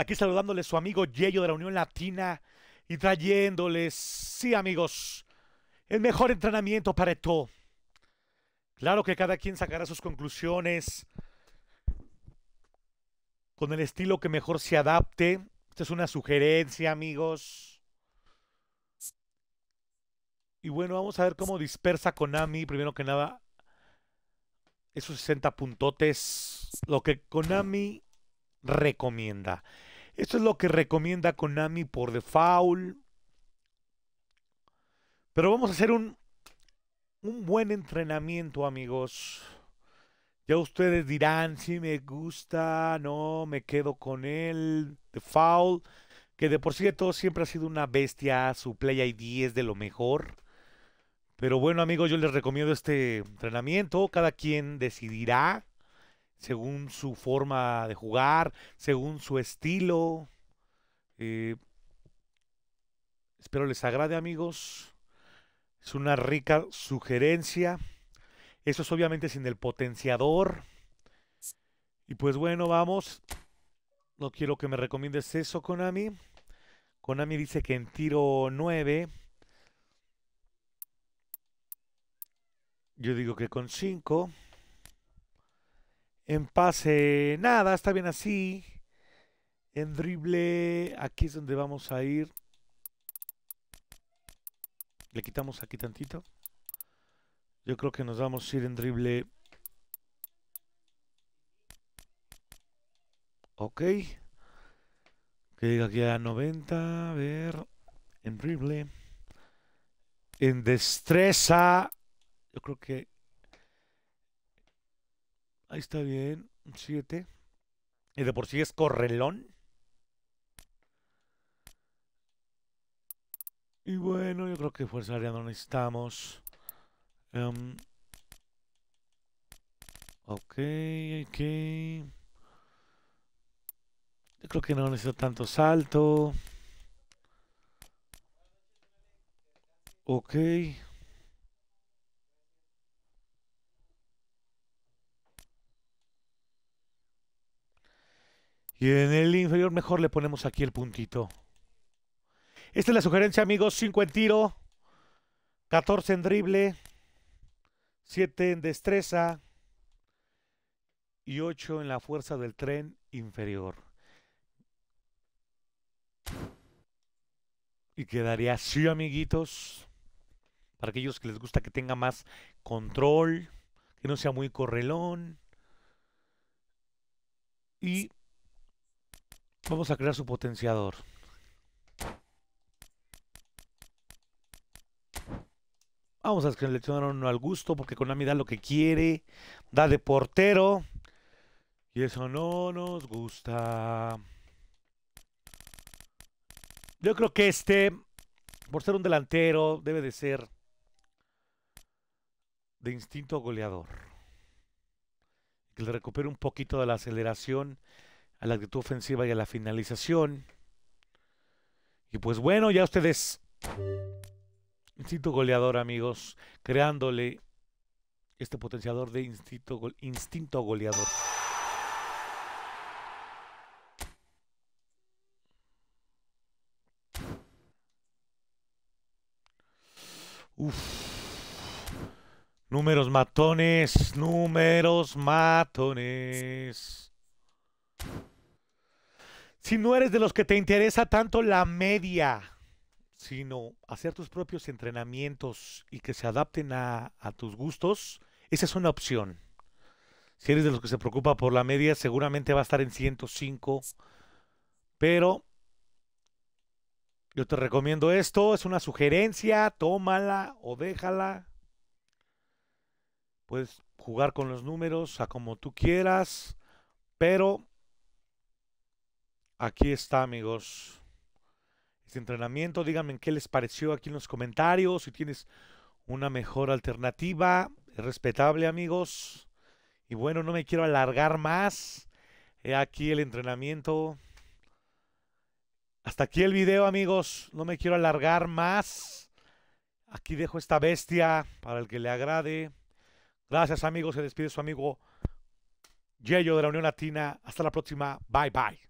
Aquí saludándoles su amigo Yello de la Unión Latina y trayéndoles, sí amigos, el mejor entrenamiento para todo. Claro que cada quien sacará sus conclusiones con el estilo que mejor se adapte. Esta es una sugerencia, amigos. Y bueno, vamos a ver cómo dispersa Konami, primero que nada, esos 60 puntotes. Lo que Konami recomienda. Esto es lo que recomienda Konami por default. Pero vamos a hacer un, buen entrenamiento, amigos. Ya ustedes dirán si me gusta, no, me quedo con él. Foul. que de por sí de todo siempre ha sido una bestia. Su Play ID es de lo mejor. Pero bueno, amigos, yo les recomiendo este entrenamiento. Cada quien decidirá según su forma de jugar, según su estilo. Eh, espero les agrade, amigos. Es una rica sugerencia. Eso es obviamente sin el potenciador. Y pues bueno, vamos. No quiero que me recomiendes eso, Konami. Konami dice que en tiro 9. Yo digo que con 5. En pase, nada, está bien así. En drible, aquí es donde vamos a ir. Le quitamos aquí tantito. Yo creo que nos vamos a ir en drible. Ok. Que diga aquí a 90. A ver. En drible. En destreza. Yo creo que Ahí está bien, un 7. Y de por sí es correlón. Y bueno, yo creo que fuerza área no necesitamos. Em, ok, ok. Yo creo que no necesito tanto salto. Ok. Y en el inferior mejor le ponemos aquí el puntito. Esta es la sugerencia, amigos. 5 en tiro. 14 en drible. 7 en destreza. Y 8 en la fuerza del tren inferior. Y quedaría así, amiguitos. Para aquellos que les gusta que tenga más control. Que no sea muy correlón. Y Vamos a crear su potenciador. Vamos a seleccionar uno al gusto porque Konami da lo que quiere. Da de portero. Y eso no nos gusta. Yo creo que este, por ser un delantero, debe de ser de instinto goleador. Que le recupere un poquito de la aceleración a la actitud ofensiva y a la finalización. Y pues bueno, ya ustedes. Instinto goleador, amigos, creándole este potenciador de instinto, instinto goleador. Uf. Números matones, números matones. Si no eres de los que te interesa tanto la media, sino hacer tus propios entrenamientos y que se adapten a, tus gustos, esa es una opción. Si eres de los que se preocupa por la media, seguramente va a estar en 105. Pero yo te recomiendo esto, es una sugerencia, tómala o déjala. Puedes jugar con los números a como tú quieras, pero Aquí está, amigos. Este entrenamiento, díganme qué les pareció aquí en los comentarios. Si tienes una mejor alternativa, es respetable, amigos. Y bueno, no me quiero alargar más. He aquí el entrenamiento. Hasta aquí el video, amigos. No me quiero alargar más. Aquí dejo esta bestia para el que le agrade. Gracias, amigos. Se despide su amigo Yello de la Unión Latina. Hasta la próxima. Bye, bye.